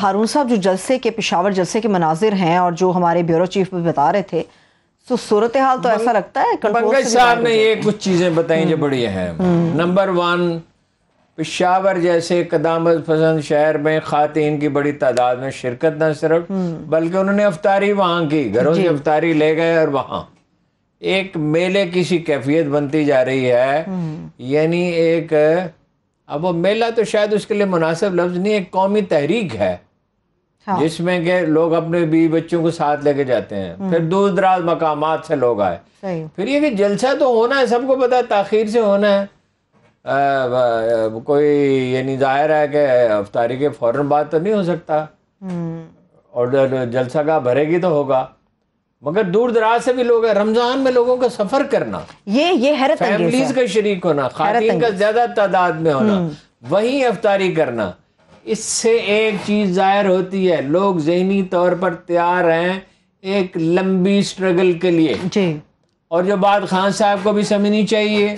हारून साहब जो जलसे के पिशावर जलसे के मनाजिर हैं और जो हमारे ब्यूरो चीफ भी बता रहे थे तो सूरत हाल तो ऐसा लगता है पंकज साहब ने ये कुछ चीज़ें बताई जो हम्म। बड़ी अहम हम्म। नंबर वन पिशावर जैसे कदामत पसंद शहर में खातन की बड़ी तादाद में शिरकत न सिर्फ हम्म। बल्कि उन्होंने अफतारी वहाँ की घरों से अफतारी ले गए और वहां एक मेले की सी कैफियत बनती जा रही है यानी एक अब वो मेला तो शायद उसके लिए मुनासिब लफ्ज़ नहीं एक कौमी तहरीक है हाँ। जिसमें के लोग अपने बीवी बच्चों को साथ लेके जाते हैं हम्म। फिर दूर दराज मकाम से लोग आए फिर ये कि जलसा तो होना है सबको पता है ताखिर से होना है आ, आ, आ, कोई नहीं जाहिर है कि अफतारी के फौरन बाद तो नहीं हो सकता हम्म। और जलसा का भरेगी तो होगा मगर दूर दराज से भी लोग है रमजान में लोगों का सफर करना ये ये फैमिलीज का शरीक होना खातन का ज्यादा तादाद में होना हम्म। वही अफतारी करना इससे एक चीज़ ज़ाहिर होती है लोग जहनी तौर पर तैयार हैं एक लंबी स्ट्रगल के लिए जी और जो बात खान साहब को भी समझनी चाहिए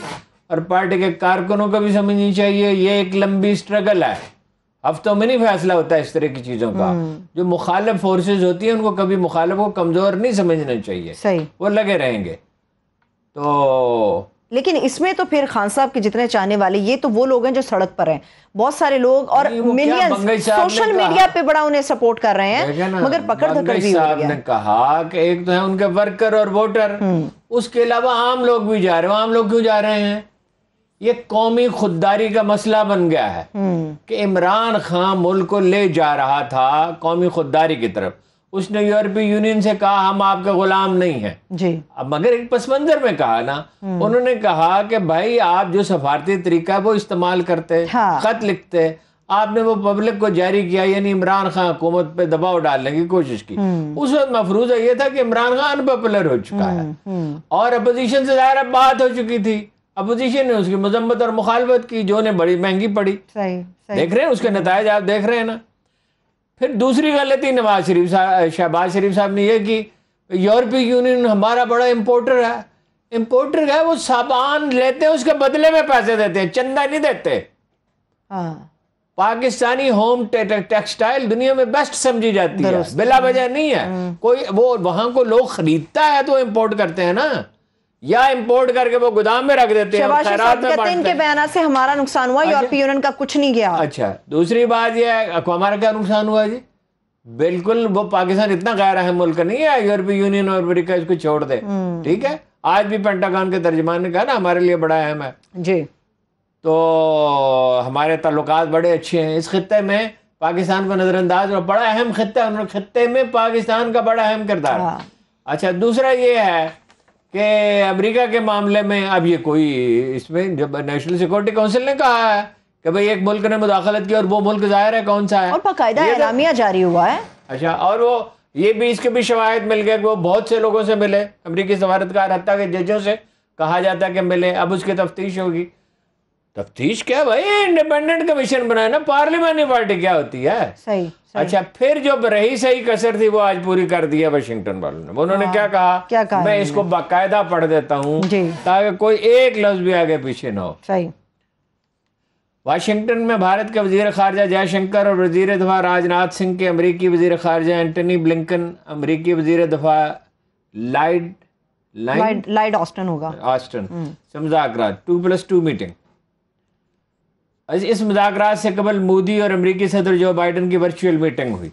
और पार्टी के कारकुनों को भी समझनी चाहिए ये एक लंबी स्ट्रगल है हफ्तों में नहीं फैसला होता है इस तरह की चीज़ों का हम्म। जो मुखालफ फोर्सेज होती है उनको कभी मुखालब को कमज़ोर नहीं समझना चाहिए सही वो लगे रहेंगे तो लेकिन इसमें तो फिर खान साहब के जितने चाहने वाले ये तो वो लोग हैं जो सड़क पर हैं बहुत सारे लोग और मिलियन सोशल मीडिया पे बड़ा उन्हें सपोर्ट कर रहे हैं मगर पकड़ धकड़ तो भी हो गया ने कहा कि एक तो है उनके वर्कर और वोटर हम्म। उसके अलावा आम लोग भी जा रहे हो आम लोग क्यों जा रहे हैं ये कौमी खुददारी का मसला बन गया है हम्म। कि इमरान खान मुल्क को ले जा रहा था कौमी खुददारी की तरफ उसने यूरोपीय यूनियन से कहा हम आपका गुलाम नहीं है जी अब मगर एक पस मंजर में कहा ना हम्म। उन्होंने कहा कि भाई आप जो सफारती तरीका है वो इस्तेमाल करते हाँ। खत लिखते आपने वो पब्लिक को जारी किया यानी इमरान खान हुकूमत पे दबाव डालने की कोशिश की हम्म। उस वक्त मफरूजा ये था कि इमरान खान अनपॉपुलर हो चुका है हम्म, और अपोजिशन से ज़ाहिर बात हो चुकी थी अपोजिशन ने उसकी मजम्मत और मुखालफत की जो ने बड़ी महंगी पड़ी सही, सही, देख रहे हैं उसके नतज आप देख रहे हैं ना फिर दूसरी गलती नवाज शरीफ साहब शहबाज शरीफ साहब ने यह की यूरोपीय यूनियन हमारा बड़ा इम्पोर्टर है इम्पोर्टर है वो सामान लेते हैं उसके बदले में पैसे देते हैं चंदा नहीं देते हाँ। पाकिस्तानी होम टेक्सटाइल दुनिया में बेस्ट समझी जाती है बिला वजह नहीं है हम्म। कोई वो वहां को लोग खरीदता है तो इम्पोर्ट करते हैं ना या इंपोर्ट करके वो गोदाम में रख देते हैं खैरात में इनके बयान से हमारा नुकसान हुआ अच्छा। यूरोपीय यूनियन का कुछ नहीं गया अच्छा दूसरी बात यह है हमारा क्या नुकसान हुआ जी बिल्कुल वो पाकिस्तान इतना गैर अहम मुल्क नहीं है यूरोपीय यूनियन और अमेरिका इसको छोड़ दे हम्म। ठीक है आज भी पेंटागन के तर्जमान ने कहा ना हमारे लिए बड़ा अहम है जी तो हमारे ताल्लुक बड़े अच्छे हैं इस खत्े में पाकिस्तान को नज़रअंदाज और बड़ा अहम खत्ता है खत्ते में पाकिस्तान का बड़ा अहम किरदार हाँ। अच्छा दूसरा ये है कि अमेरिका के मामले में अब ये कोई इसमें जब नेशनल सिक्योरिटी काउंसिल ने कहा है कि भाई एक मुल्क ने मुदाखलत की और वो मुल्क जाहिर है कौन सा है और बाकायदा तो- जारी हुआ है अच्छा और वो ये भी इसके भी शवायद मिल गए कि वो बहुत से लोगों से मिले अमरीकी सफारतकार हत्या के जजों से कहा जाता है कि मिले अब उसकी तफ्तीश होगी तफ्तीश क्या भाई इंडिपेंडेंट कमीशन बनाए ना पार्लियामानी पार्टी क्या होती है सही अच्छा फिर जो रही सही कसर थी वो आज पूरी कर दी है वाशिंगटन वालों ने उन्होंने हाँ। क्या कहा क्या कहा मैं इसको बाकायदा पढ़ देता हूँ ताकि कोई एक लफ्ज भी आगे पीछे ना हो सही वाशिंगटन में भारत के वजीर खारजा जयशंकर और वजीर दफा राजनाथ सिंह के अमरीकी वजीर खारजा एंटनी ब्लिंकन अमरीकी वजीर दफा लाइड लाइड ऑस्टन होगा ऑस्टन हम्म। समझा टू प्लस टू मीटिंग इस मुजाकर से कबल मोदी और अमरीकी सदर जो बाइडन की वर्चुअल मीटिंग हुई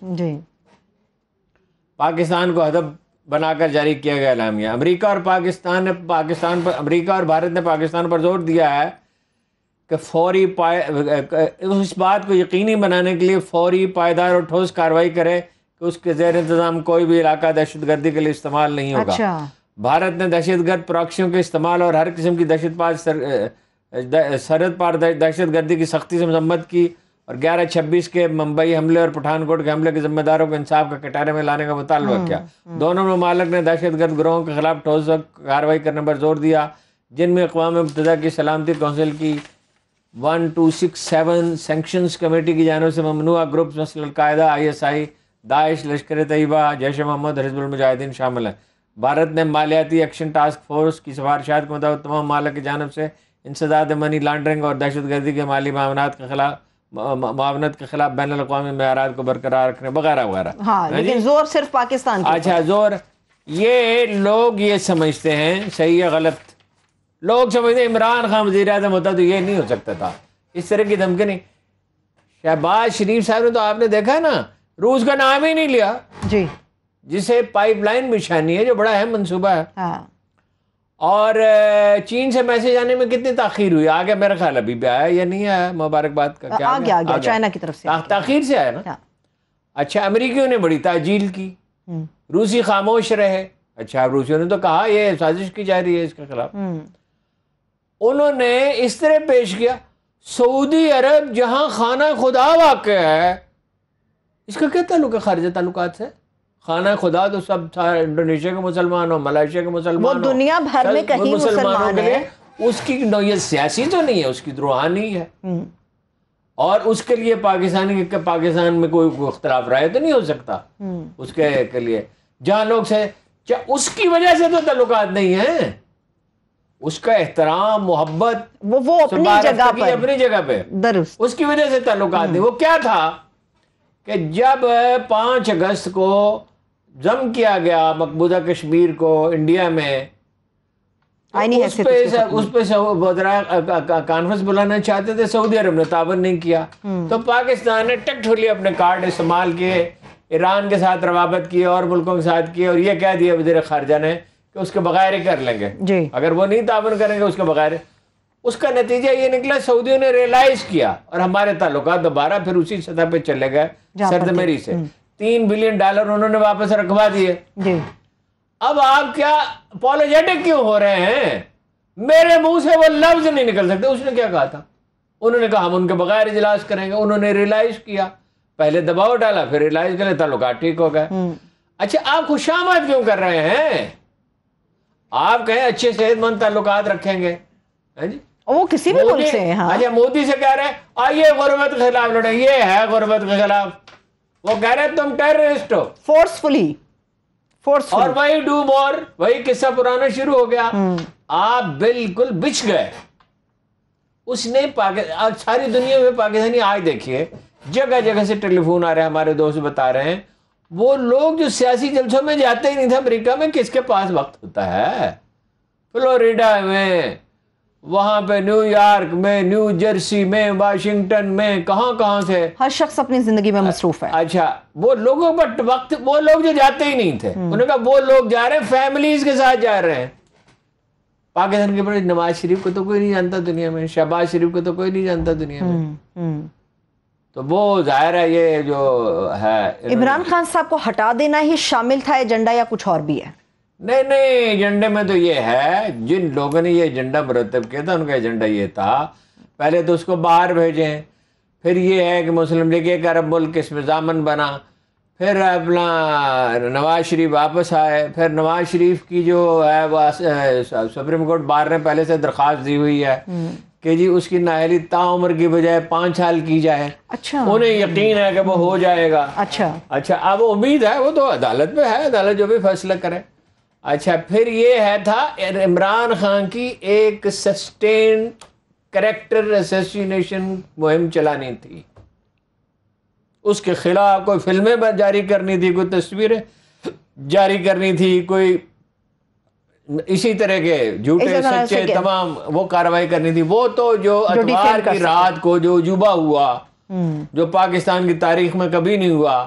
पाकिस्तान को हदब बनाकर जारी किया गया एलामिया अमरीका और पाकिस्तान ने पाकिस्तान पर अमरीका और भारत ने पाकिस्तान पर जोर दिया है कि फौरी पाए इस बात को यकीनी बनाने के लिए फौरी पायदार और ठोस कार्रवाई करे कि उसके जैर इंतजाम कोई भी इलाका दहशत गर्दी के लिए इस्तेमाल नहीं होगा अच्छा। भारत ने दहशत गर्द प्रोक्सियों के इस्तेमाल और हर किस्म की दहशत सरहद पार दहशत गर्दी की सख्ती से मजम्मत की और ग्यारह छब्बीस के मुंबई हमले और पठानकोट के हमले के जिम्मेदारों को इंसाफ का कटारे में लाने का मुतालबा हम्म, किया हम्म। दोनों ममालक ने दहशत गर्द ग्रोहों के खिलाफ ठोस कार्रवाई करने पर जोर दिया जिनमें अकवा मुतदा की सलामती कौंसिल की one two six seven sanction committee की जानब से ममनुआ ग्रुप मसलकायदा I S I Daesh Lashkar Taiba Jaish Mohammad Mujahideen शामिल हैं भारत ने मालियाती एक्शन टास्क फोर्स की सिफारशात के मुताबिक तमाम मालक की जानब से इंसदाद मनी लॉन्ड्रिंग और दहशत गर्दी के माली मामला के खिलाफ मावनत के खिलाफ बैन अवी मैारात को बरकरार रखने वगैरह वगैरह हाँ, हाँ लेकिन जोर सिर्फ पाकिस्तान अच्छा जोर ये लोग ये समझते हैं सही है गलत लोग समझते हैं इमरान खान वजी अजम होता तो ये नहीं हो सकता था इस तरह की धमकी नहीं शहबाज शरीफ साहब ने तो आपने देखा ना रूस का नाम ही नहीं लिया जी जिसे पाइपलाइन बिछानी है जो बड़ा अहम मनसूबा है हाँ। और चीन से मैसेज आने में कितनी ताखीर हुई आ गया मेरा ख्याल अभी भी आया या नहीं आया मुबारकबाद का क्या आ गया, आ चाइना की तरफ से ताखिर से आया ना हाँ। अच्छा अमरीकियों ने बड़ी ताजील की हम्म। रूसी खामोश रहे अच्छा रूसियों ने तो कहा यह साजिश की जा रही है इसके खिलाफ हम्म। उन्होंने इस तरह पेश किया सऊदी अरब जहां खाना खुदा वाक़ है इसका क्या ताल्लुक है खारजा ताल्लुक से खाना खुदा तो सब था इंडोनेशिया के मुसलमान हो मलेशिया के मुसलमान वो दुनिया भर में कहीं मुसलमान है उसकी नोयत सियासी तो नहीं है उसकी रूहानी है हम्म। और उसके लिए पाकिस्तान के पाकिस्तान में कोई अख्तराफ राय तो नहीं हो सकता हम्म। उसके के लिए जहाँ लोग से क्या उसकी वजह से तो तल्लुकात नहीं है उसका एहतराम मोहब्बत वो वो अपनी जगह पर अपनी जगह पे उसकी वजह से ताल्लुकात नहीं हम्म। वो क्या था कि जब पांच अगस्त को जम किया गया मकबूजा कश्मीर को इंडिया में उस पे से कॉन्फ्रेंस बुलाना चाहते थे सऊदी अरब ने ताबन नहीं किया हम्म। तो पाकिस्तान ने टकठोली अपने कार्ड इस्तेमाल किए ईरान के साथ रवाबत किए और मुल्कों के साथ किए और ये कह दिया वजीर खारजा ने कि उसके बगैर ही कर लेंगे अगर वो नहीं ताबन करेंगे उसके बगैर उसका नतीजा ये निकला सऊदियों ने रियलाइज किया और हमारे ताल्लुक दोबारा फिर उसी सतह पर चले गए सरदमेरी से हम्म। तीन बिलियन डॉलर उन्होंने वापस रखवा दिए अब आप क्या अपोलोजेटिक क्यों हो रहे हैं मेरे मुंह से वो लफ्ज नहीं निकल सकते उसने क्या कहा था उन्होंने कहा हम उनके बगैर इजलास करेंगे उन्होंने रियलाइज किया पहले दबाव डाला फिर रियलाइज कर ताल्लुकात ठीक हो गए हम्म। अच्छा आप खुशामद क्यों कर रहे हैं आप कहें अच्छे सेहतमंद ताल्लुकात रखेंगे वो किसी भी मुल्क से हाँ। अच्छा मोदी से कह रहे हैं आइए गुरबत के खिलाफ लड़े ये है गुरबत के खिलाफ वो कह रहे तुम टेररिस्ट हो फोर्सफुली फोर्स तो. और वही डू मोर वही किस्सा पुराना शुरू हो गया हम्म। आप बिल्कुल बिछ गए उसने पाकिस्तान सारी दुनिया में पाकिस्तानी आज देखिए जगह जगह से टेलीफोन आ रहे हैं हमारे दोस्त बता रहे हैं वो लोग जो सियासी जलसों में जाते ही नहीं थे अमेरिका में किसके पास वक्त होता है फ्लोरिडा में वहाँ पे न्यूयॉर्क में न्यू जर्सी में वाशिंगटन में कहाँ कहाँ से हर शख्स अपनी जिंदगी में मसरूफ है अच्छा वो लोगों पर तो वक्त वो लोग जो जाते ही नहीं थे हम्म। उन्होंने कहा वो लोग जा रहे हैं फैमिलीज के साथ जा रहे हैं पाकिस्तान के बड़े नवाज शरीफ को तो कोई नहीं जानता दुनिया में शहबाज शरीफ को तो कोई नहीं जानता दुनिया में हम्म, हम्म। तो वो जाहिर है ये जो है इमरान खान साहब को हटा देना ही शामिल था एजेंडा या कुछ और भी है नहीं नहीं एजेंडे में तो ये है जिन लोगों ने ये एजेंडा मुरतब किया था उनका एजेंडा ये था पहले तो उसको बाहर भेजें फिर ये है कि मुस्लिम लीग एक अरब मुल्क इसमें जामन बना फिर अपना नवाज शरीफ वापस आए फिर नवाज शरीफ की जो है वह सुप्रीम कोर्ट बार ने पहले से दरख्वास्त दी हुई है हम्म। कि जी उसकी नाहली ताउम्र की बजाय पाँच साल की जाए अच्छा उन्हें यकीन है कि वो हो जाएगा अच्छा अच्छा अब उम्मीद है वो तो अदालत में है अदालत जो भी फैसला करे अच्छा फिर ये है था इमरान खान की एक सस्टेन करेक्टर एसोसिएशन मुहिम चलानी थी उसके खिलाफ कोई फिल्में जारी करनी थी कोई तस्वीरें जारी करनी थी कोई इसी तरह के झूठे सच्चे तमाम वो कार्रवाई करनी थी वो तो जो अखबार की रात को जो युवा हुआ हम्म। जो पाकिस्तान की तारीख में कभी नहीं हुआ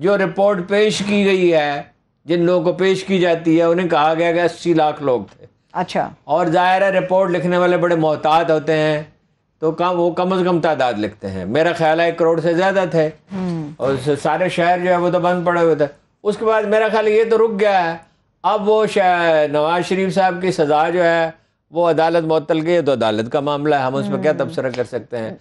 जो रिपोर्ट पेश की गई है जिन लोगों को पेश की जाती है उन्हें कहा गया कि अस्सी लाख लोग थे अच्छा और जाहिर है रिपोर्ट लिखने वाले बड़े मोहतात होते हैं तो कम वो कम अज़ कम तादाद लिखते हैं मेरा ख्याल है एक करोड़ से ज़्यादा थे हम्म। और सारे शहर जो है वो तो बंद पड़े हुए थे उसके बाद मेरा ख्याल ये तो रुक गया है अब वो नवाज शरीफ साहब की सज़ा जो है वो अदालत मअतल की तो अदालत का मामला है हम उस पर क्या हम्म। तबसरा कर सकते हैं